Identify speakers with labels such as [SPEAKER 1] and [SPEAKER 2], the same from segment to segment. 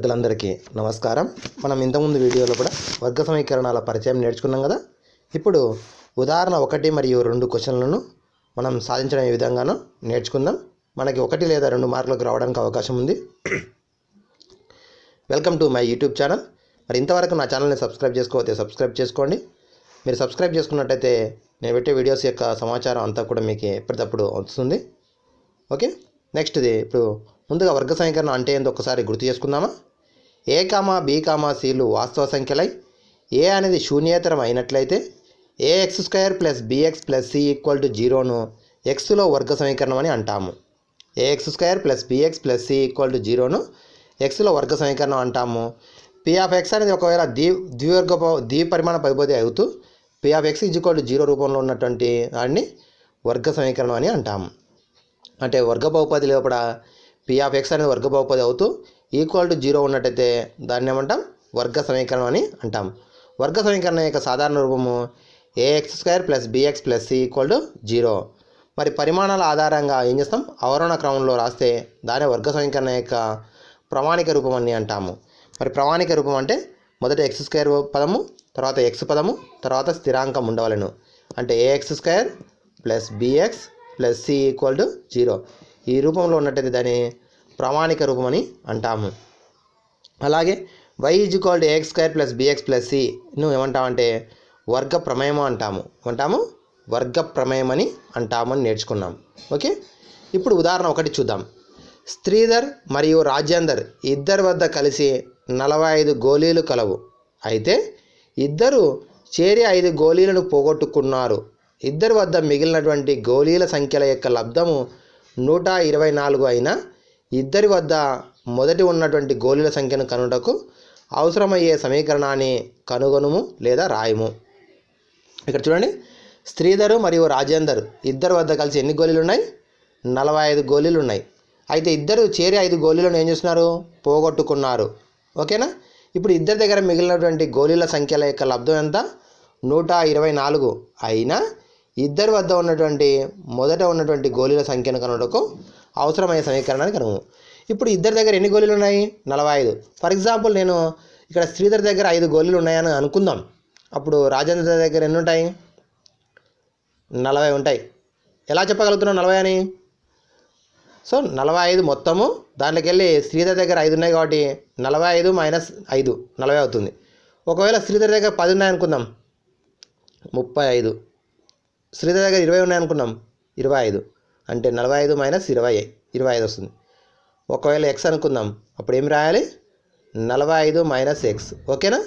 [SPEAKER 1] పెద్దలందరికీ నమస్కారం మనం ఇంతకుముందు వీడియోలో కూడా వర్గ సమీకరణాల పరిచయం నేర్చుకున్నాం కదా ఇప్పుడు ఉదాహరణ ఒకటి మరియు రెండు క్వశ్చన్లను మనం సాధించడం ఏ విధంగానో నేర్చుకుందాం మనకి ఒకటి లేదా రెండు మార్కులకు రావడానికి అవకాశం ఉంది welcome to my YouTube channel మరి ఇంతవరకు నా ఛానల్ని సబ్స్క్రైబ్ చేసుకోవతే సబ్స్క్రైబ్ చేసుకోండి మీరు సబ్స్క్రైబ్ చేసుకున్నట్టయితే నేను పెట్టే వీడియోస్ యొక్క సమాచారం అంతా కూడా మీకు ఎప్పటికప్పుడు వస్తుంది ఓకే నెక్స్ట్ది ఇప్పుడు ముందుగా వర్గ సమీకరణం అంటే ఏందో ఒకసారి గుర్తు చేసుకుందామా ఏ కామా బీ కామా సీలు వాస్తవ సంఖ్యలై ఏ అనేది శూన్యేతరం అయినట్లయితే A X square plus B X plus C equal to జీరోను ఎక్స్లో వర్గ సమీకరణం అని అంటాము A X square plus B X plus C equal to జీరోను ఎక్స్లో వర్గ సమీకరణం అంటాము పి ఆఫ్ ఎక్స్ అనేది ఒకవేళ ద్వి ద్వివర్గ ద్విపరిమాణ పైబోధి అవుతూ P of X equal to zero రూపంలో ఉన్నటువంటి దాన్ని వర్గ సమీకరణం అని అంటాము అంటే వర్గ బహుపది లోపల పి ఆఫ్ ఎక్స్ అనేది వర్గ బహుపది అవుతూ ఈక్వల్ టు జీరో ఉన్నట్టయితే దాన్ని ఏమంటాం వర్గ సమీకరణం అని అంటాం వర్గ సమీకరణం యొక్క సాధారణ రూపము A X square plus B X plus C equal to zero మరి పరిమాణాల ఆధారంగా ఏం చేస్తాం అవరోహణ క్రమంలో రాస్తే దాని వర్గ సమీకరణ యొక్క ప్రమాణిక రూపం అని అంటాము మరి ప్రమాణిక రూపం అంటే మొదట ఎక్స్ స్క్వేర్ పదము తర్వాత ఎక్స్ పదము తర్వాత స్థిరాంకం ఉండవలను అంటే A X square plus B X plus C equal to zero ఈ రూపంలో ఉన్నట్టయితే దాని ప్రామాణిక రూపమని అంటాము అలాగే Y is equal to A X square plus B X plus సిను ఏమంటామంటే వర్గ ప్రమేయం అంటాము ఏమంటాము వర్గ ప్రమేయం అని అంటామని నేర్చుకున్నాం ఓకే ఇప్పుడు ఉదాహరణ ఒకటి చూద్దాం స్త్రీధర్ మరియు రాజేందర్ ఇద్దరి వద్ద కలిసి నలభై ఐదు గోళీలు కలవు అయితే ఇద్దరు చేరి ఐదు గోళీలను పోగొట్టుకున్నారు ఇద్దరి వద్ద మిగిలినటువంటి గోళీల సంఖ్యల యొక్క లబ్ధము నూట ఇరవై నాలుగు అయినా ఇద్దరి వద్ద మొదటి ఉన్నటువంటి గోళీల సంఖ్యను కనుటకు అవసరమయ్యే సమీకరణాన్ని కనుగొనుము లేదా రాయము ఇక్కడ చూడండి స్త్రీధరు మరియు రాజేందర్ ఇద్దరు వద్ద కలిసి ఎన్ని గోళీలు ఉన్నాయి నలభై ఐదు గోళీలు ఉన్నాయి అయితే ఇద్దరు చేరి ఐదు గోళీలను ఏం చేస్తున్నారు పోగొట్టుకున్నారు ఓకేనా ఇప్పుడు ఇద్దరి దగ్గర మిగిలినటువంటి గోళీల సంఖ్యల యొక్క లబ్ధం ఎంత నూట ఇరవై నాలుగు అయినా ఇద్దరి వద్ద ఉన్నటువంటి మొదట ఉన్నటువంటి గోళీల సంఖ్యను కనుటకు అవసరమైన సమీకరణాన్ని కనుము ఇప్పుడు ఇద్దరి దగ్గర ఎన్ని గోళీలు ఉన్నాయి నలభై ఐదు ఫర్ ఎగ్జాంపుల్ నేను ఇక్కడ శ్రీధర్ దగ్గర ఐదు గోళీలు ఉన్నాయని అనుకుందాం అప్పుడు రాజేంద్ర దగ్గర ఎన్ని ఉంటాయి నలభై ఉంటాయి ఎలా చెప్పగలుగుతున్నాం నలభై అని సో నలభై ఐదు మొత్తము దానికి వెళ్ళి శ్రీధర్ దగ్గర ఐదు ఉన్నాయి కాబట్టి నలభై ఐదు మైనస్ ఐదు నలభై అవుతుంది ఒకవేళ శ్రీధర్ దగ్గర పది ఉన్నాయి అనుకుందాం ముప్పై ఐదు శ్రీధర్ దగ్గర ఇరవై ఉన్నాయి అనుకున్నాం ఇరవై ఐదు అంటే నలభై ఐదు మైనస్ ఇరవై ఇరవై ఐదు వస్తుంది ఒకవేళ ఎక్స్ అనుకుందాం అప్పుడు ఏం రాయాలి నలభై ఐదు మైనస్ ఎక్స్ ఓకేనా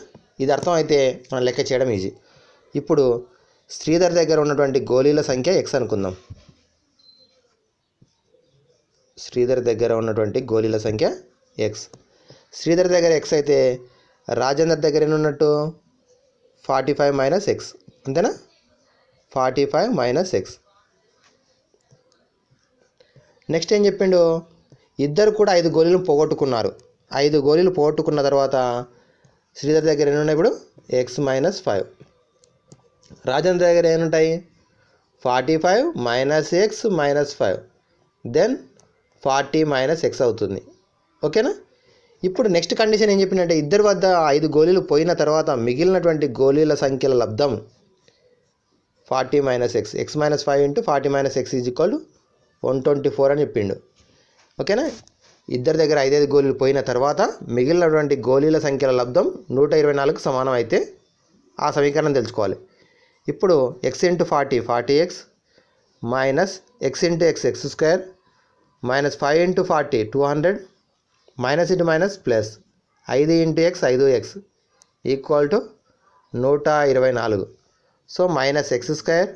[SPEAKER 1] ఇది అర్థం అయితే మనం లెక్క చేయడం ఈజీ ఇప్పుడు శ్రీధర్ దగ్గర ఉన్నటువంటి గోళీల సంఖ్య ఎక్స్ అనుకుందాం శ్రీధర్ దగ్గర ఉన్నటువంటి గోళీల సంఖ్య ఎక్స్ శ్రీధర్ దగ్గర ఎక్స్ అయితే రాజేందర్ దగ్గర ఉన్నట్టు ఫార్టీ ఫైవ్ మైనస్ ఎక్స్ అంతేనా forty five minus six next ఏం చెప్పిండు ఇద్దరు కూడా ఐదు గోళీలు పోగొట్టుకున్నారు ఐదు గోళీలు పోగొట్టుకున్న తర్వాత శ్రీధర్ దగ్గర ఎన్ని ఉన్నాయి ఇప్పుడు ఎక్స్ మైనస్ ఫైవ్ రాజేంద్ర దగ్గర ఏముంటాయి forty five minus X minus five then forty minus X అవుతుంది ఓకేనా ఇప్పుడు నెక్స్ట్ కండిషన్ ఏం చెప్పిందంటే ఇద్దరి వద్ద ఐదు గోళీలు పోయిన తర్వాత మిగిలినటువంటి గోళీల సంఖ్యల లబ్ధం forty minus X X minus five into forty minus X is equal one twenty four అని చెప్పిండు ఓకేనా ఇద్దరి దగ్గర ఐదైదు గోళీలు పోయిన తర్వాత మిగిలినటువంటి గోళీల సంఖ్యల లబ్ధం నూట ఇరవై నాలుగు సమానం అయితే ఆ సమీకరణం తెలుసుకోవాలి ఇప్పుడు X into forty forty X minus X into X X square minus five into forty two hundred minus into minus plus ఐదు ఇంటూ ఎక్స్ ఐదు ఎక్స్ ఈక్వల్ టు నూట ఇరవై నాలుగు so minus X square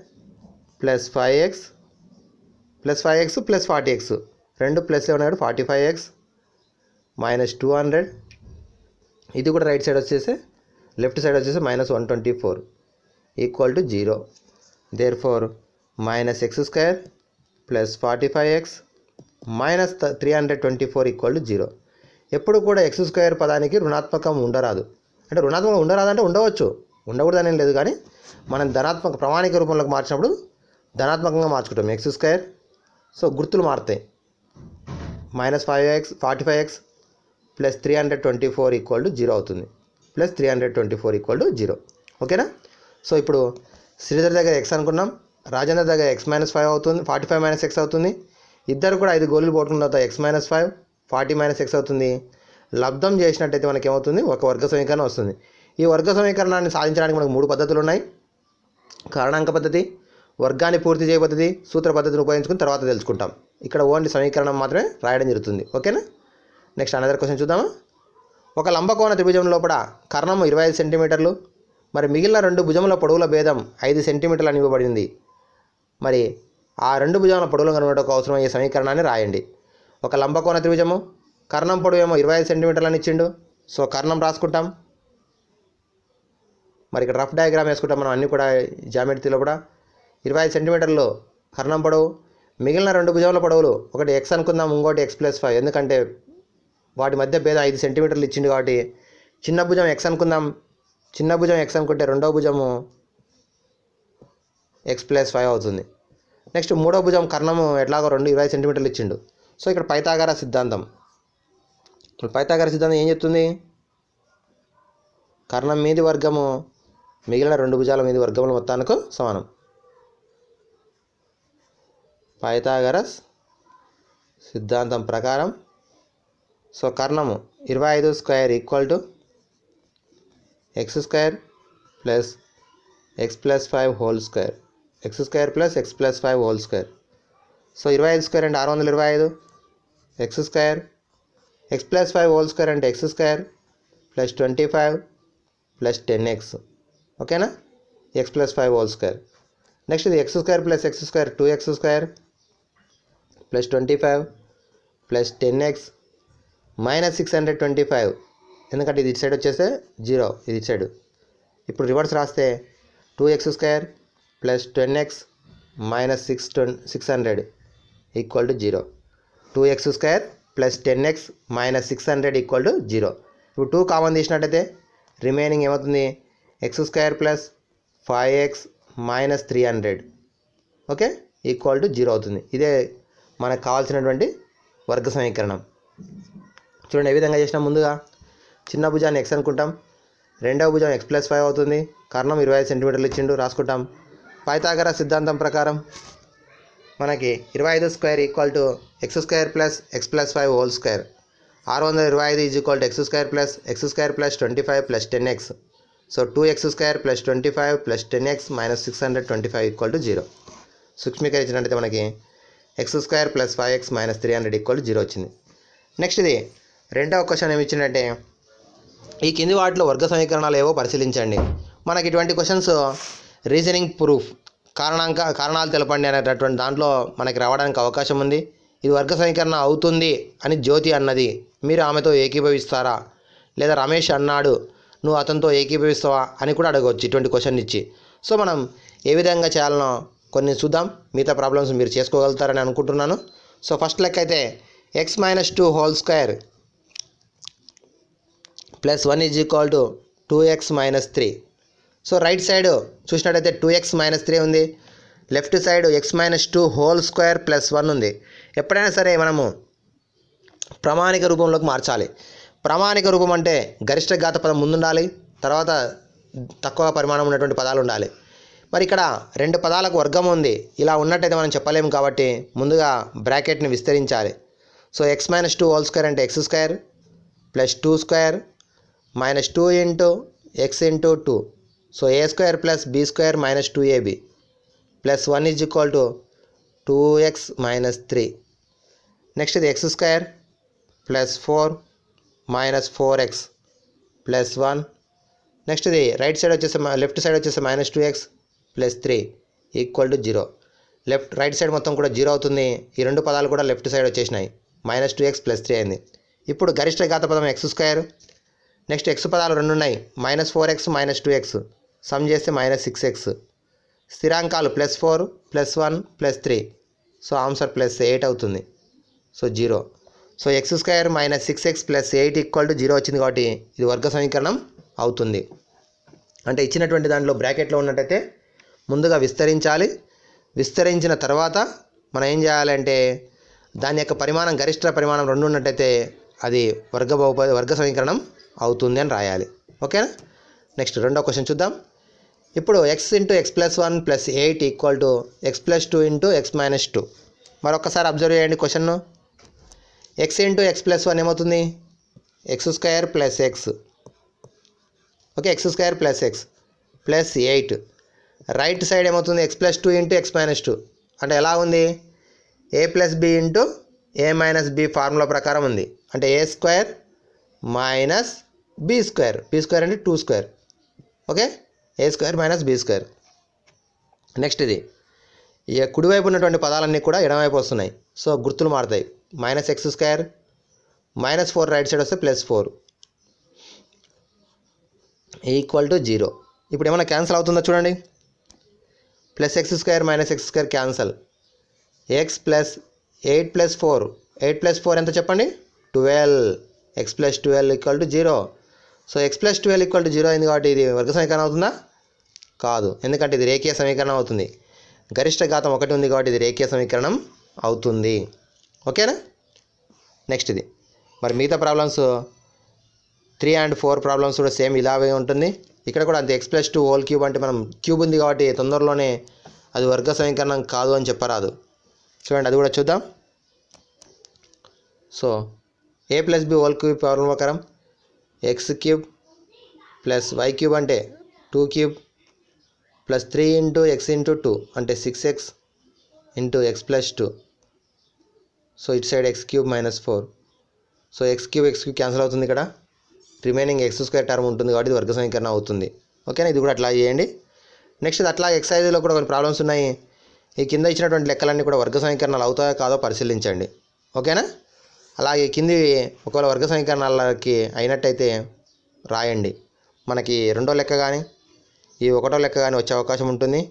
[SPEAKER 1] plus five X plus five X plus forty X రెండు plus ప్లస్లో ఉన్నాయి forty five X minus two hundred ఇది కూడా రైట్ సైడ్ వచ్చేసి లెఫ్ట్ సైడ్ వచ్చేసి minus one twenty four equal to zero therefore minus X square plus forty five X minus three hundred twenty four equal to zero ఎప్పుడు కూడా X square పదానికి రుణాత్మకం ఉండరాదు అంటే రుణాత్మకం ఉండరాదంటే ఉండవచ్చు ఉండకూడదనేం లేదు కానీ మనం ధనాత్మక ప్రమాణిక రూపంలోకి మార్చినప్పుడు ధనాత్మకంగా మార్చుకుంటాం ఎక్స్ స్క్వేర్ సో గుర్తులు మారుతాయి minus five x forty five X plus three hundred twenty four equal to zero అవుతుంది plus three hundred twenty four equal to zero ఓకేనా సో ఇప్పుడు శ్రీధర్ దగ్గర ఎక్స్ అనుకున్నాం రాజేంద్ర దగ్గర ఎక్స్ మైనస్ ఫైవ్ అవుతుంది ఫార్టీ ఫైవ్ మైనస్ ఎక్స్ అవుతుంది ఇద్దరు కూడా ఐదు గోళ్ళు పోటుకున్న తర్వాత x minus five forty minus X అవుతుంది లబ్ధం చేసినట్టయితే మనకి ఏమవుతుంది ఒక వర్గ సమీకరణం వస్తుంది ఈ వర్గ సమీకరణాన్ని సాధించడానికి మనకు మూడు పద్ధతులు ఉన్నాయి కారణాంక పద్ధతి వర్గాన్ని పూర్తి చేయ పద్ధతి సూత్ర పద్ధతిని ఉపయోగించుకుని తర్వాత తెలుసుకుంటాం ఇక్కడ ఓన్లీ సమీకరణం మాత్రమే రాయడం జరుగుతుంది ఓకేనా నెక్స్ట్ అనదర్ క్వశ్చన్ చూద్దామా ఒక లంబకోణ త్రిభుజం లోపల కర్ణము ఇరవై ఐదు సెంటీమీటర్లు మరి మిగిలిన రెండు భుజముల పొడవుల భేదం ఐదు సెంటీమీటర్లు అని ఇవ్వబడింది మరి ఆ రెండు భుజముల పొడవులు కనుగొనటకు అవసరమయ్యే సమీకరణాన్ని రాయండి ఒక లంబకోణ త్రిభుజము కర్ణం పొడవేమో ఇరవై ఐదు సెంటీమీటర్లు అని ఇచ్చిండు సో కర్ణం రాసుకుంటాం మరి ఇక్కడ రఫ్ డయాగ్రామ్ వేసుకుంటాం మనం అన్నీ కూడా జామెట్రీలో కూడా ఇరవై ఐదు సెంటీమీటర్లు కర్ణం పొడవు మిగిలిన రెండు భుజముల పొడవులు ఒకటి ఎక్స్ అనుకుందాం ఇంకోటి ఎక్స్ ప్లస్ ఫైవ్ ఎందుకంటే వాటి మధ్య భేదం ఐదు సెంటీమీటర్లు ఇచ్చింది కాబట్టి చిన్న భుజం ఎక్స్ అనుకుందాం చిన్న భుజం ఎక్స్ అనుకుంటే రెండో భుజము ఎక్స్ ప్లస్ ఫైవ్ అవుతుంది నెక్స్ట్ మూడో భుజం కర్ణము ఎట్లాగో రెండు ఇరవై సెంటీమీటర్లు ఇచ్చిండు సో ఇక్కడ పైతాగార సిద్ధాంతం పైతాగార సిద్ధాంతం ఏం చెప్తుంది కర్ణం మీది వర్గము మిగిలిన రెండు భుజాల మీద వర్గముల మొత్తానికి సమానం పైతాగరస్ సిద్ధాంతం ప్రకారం సో కర్ణము ఇరవై ఐదు square equal to x square plus x plus five whole square x square plus x plus five whole square so ఇరవై ఐదు స్క్వేర్ అంటే ఆరు వందల ఇరవై ఐదు x square x plus five whole square అంటే x square plus twenty five plus ten x ఓకేనా x plus five whole square next ఇది x square plus x square two x square plus twenty five plus ten x minus six hundred twenty five ఎందుకంటే ఇది ఇటు side వచ్చేస్తే zero ఇది ఇటు side ఇప్పుడు reverse రాస్తే two x square plus ten x minus six twenty six hundred equal to zero two x square plus ten x minus six hundred equal to zero ఇప్పుడు two common తీసినట్టయితే remaining ఏమవుతుంది x square plus five X minus three hundred okay equal to zero అవుతుంది ఇదే మనకు కావాల్సినటువంటి వర్గ సమీకరణం చూడండి ఏ విధంగా చేసినా ముందుగా చిన్న భుజాన్ని ఎక్స్ అనుకుంటాం రెండవ భుజం ఎక్స్ ప్లస్ ఫైవ్ అవుతుంది కారణం ఇరవై ఐదు సెంటీమీటర్లు ఇచ్చిండు రాసుకుంటాం పైతాగర సిద్ధాంతం ప్రకారం మనకి ఇరవై ఐదు square equal to x square plus x plus five whole square ఆరు వందల ఇరవై ఐదు is equal to x square plus x square plus twenty five plus ten x so two x square plus twenty five plus ten x minus six hundred twenty five equal to zero సూక్ష్మీకరించినట్టయితే మనకి x square plus five X minus three hundred equal zero వచ్చింది next ఇది రెండవ question ఏమి ఇచ్చిందంటే ఈ కింది వాటిలో వర్గ సమీకరణాలు ఏవో పరిశీలించండి మనకి ఇటువంటి క్వశ్చన్స్ రీజనింగ్ ప్రూఫ్ కారణాంక కారణాలు తెలపండి అనేటటువంటి దాంట్లో మనకి రావడానికి అవకాశం ఉంది ఇది వర్గ సమీకరణ అవుతుంది అని జ్యోతి అన్నది మీరు ఆమెతో ఏకీభవిస్తారా లేదా రమేష్ అన్నాడు నువ్వు అతనితో ఏకీభవిస్తావా అని కూడా అడగవచ్చు ఇటువంటి క్వశ్చన్ ఇచ్చి సో మనం ఏ విధంగా చేయాలనో కొన్ని చూద్దాం మిగతా ప్రాబ్లమ్స్ మీరు చేసుకోగలుగుతారని అనుకుంటున్నాను సో ఫస్ట్ లెక్క అయితే x minus two whole square plus one is equal to two x minus three so right side చూసినట్టయితే టూ ఎక్స్ మైనస్ త్రీ ఉంది left side x minus two whole square plus one ఉంది ఎప్పుడైనా సరే మనము ప్రామాణిక రూపంలోకి మార్చాలి ప్రామాణిక రూపం అంటే గరిష్ట ఘాత పదం ముందుండాలి తర్వాత తక్కువ పరిమాణం ఉన్నటువంటి పదాలు ఉండాలి మరి ఇక్కడ రెండు పదాలకు వర్గం ఉంది ఇలా ఉన్నట్టయితే మనం చెప్పలేము కాబట్టి ముందుగా బ్రాకెట్ని విస్తరించాలి so x minus two whole square అంటే x square plus two square minus two into x into two so a square plus b square minus two a b plus one is equal to two x minus three next ఇది x square plus four minus four x plus one next ఇది right side వచ్చేసి left side వచ్చేసి minus two x plus three equal to zero left right side మొత్తం కూడా zero అవుతుంది ఈ రెండు పదాలు కూడా లెఫ్ట్ సైడ్ వచ్చేసినాయి minus two x plus three అయింది ఇప్పుడు గరిష్ట ఘాత పదం ఎక్స్ స్క్వేర్ నెక్స్ట్ ఎక్స్ పదాలు రెండు ఉన్నాయి minus four x minus two x sum చేస్తే మైనస్ సిక్స్ ఎక్స్ స్థిరాంకాలు plus four plus one plus three so answer plus eight అవుతుంది so zero so x square minus six x plus eight equal to zero వచ్చింది కాబట్టి ఇది వర్గ సమీకరణం అవుతుంది అంటే ఇచ్చినటువంటి దాంట్లో బ్రాకెట్లో ఉన్నట్టయితే ముందుగా విస్తరించాలి విస్తరించిన తర్వాత మనం ఏం చేయాలంటే దాని యొక్క పరిమాణం గరిష్ట పరిమాణం రెండు ఉన్నట్టయితే అది వర్గ వర్గ సమీకరణం అవుతుంది అని రాయాలి ఓకేనా నెక్స్ట్ రెండో క్వశ్చన్ చూద్దాం ఇప్పుడు X into x plus one plus eight equal to x plus two into x minus two మరొకసారి అబ్జర్వ్ చేయండి క్వశ్చన్ను x into x plus one ఏమవుతుంది x square plus x okay x square plus x plus eight right side ఏమవుతుంది x plus two into x minus two అంటే ఎలా ఉంది a plus b into a minus b formula ప్రకారం ఉంది అంటే a square minus b square B square అంటే two square okay a square minus b square next ఇది ఇక కుడివైపు ఉన్నటువంటి పదాలన్నీ కూడా ఎడమవైపు వస్తున్నాయి సో గుర్తులు మారుతాయి minus X square minus four right side వస్తే plus four equal to zero ఇప్పుడు ఏమైనా క్యాన్సల్ అవుతుందో చూడండి plus x square minus X square cancel x plus eight plus four eight plus four ఎంత చెప్పండి twelve x plus twelve equal to zero so x plus twelve equal to zero అయింది కాబట్టి ఇది వర్గ సమీకరణం అవుతుందా కాదు ఎందుకంటే ఇది రేఖీయ సమీకరణం అవుతుంది గరిష్ట ఘాతం ఒకటి ఉంది కాబట్టి ఇది రేఖీయ సమీకరణం అవుతుంది ఓకేనా నెక్స్ట్ ఇది మరి మిగతా problems three and four problems కూడా సేమ్ ఇలాగే ఉంటుంది ఇక్కడ కూడా అంత x plus two whole cube అంటే మనం క్యూబ్ ఉంది కాబట్టి తొందరలోనే అది వర్గ సమీకరణం కాదు అని చెప్పరాదు చూడండి అది కూడా చూద్దాం so a plus b whole cube problem ప్రకారం x cube plus y cube అంటే two cube plus three into x into two అంటే six x into x plus two so it side x cube minus four so x cube x cube cancel అవుతుంది ఇక్కడ remaining X square term ఉంటుంది కాబట్టి ఇది వర్గ సమీకరణ అవుతుంది ఓకేనా ఇది కూడా అట్లా చేయండి నెక్స్ట్ ఇది అట్లా ఎక్సైజ్లో కూడా కొన్ని ప్రాబ్లమ్స్ ఉన్నాయి ఈ కింద ఇచ్చినటువంటి లెక్కలన్నీ కూడా వర్గ సమీకరణాలు అవుతాయో కాదో పరిశీలించండి ఓకేనా అలాగే కింది ఒకవేళ వర్గ సమీకరణాలకి అయినట్టయితే రాయండి మనకి రెండో లెక్క కానీ ఈ ఒకటో లెక్క కానీ వచ్చే అవకాశం ఉంటుంది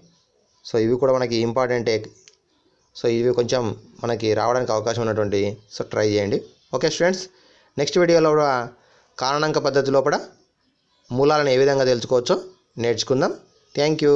[SPEAKER 1] సో ఇవి కూడా మనకి ఇంపార్టెంటే సో ఇవి కొంచెం మనకి రావడానికి అవకాశం ఉన్నటువంటి సో ట్రై చేయండి ఓకే స్టూడెంట్స్ నెక్స్ట్ వీడియోలో కూడా కారణాంక పద్ధతిలో కూడా మూలాలను ఏ విధంగా తెలుసుకోవచ్చో నేర్చుకుందాం థ్యాంక్ యూ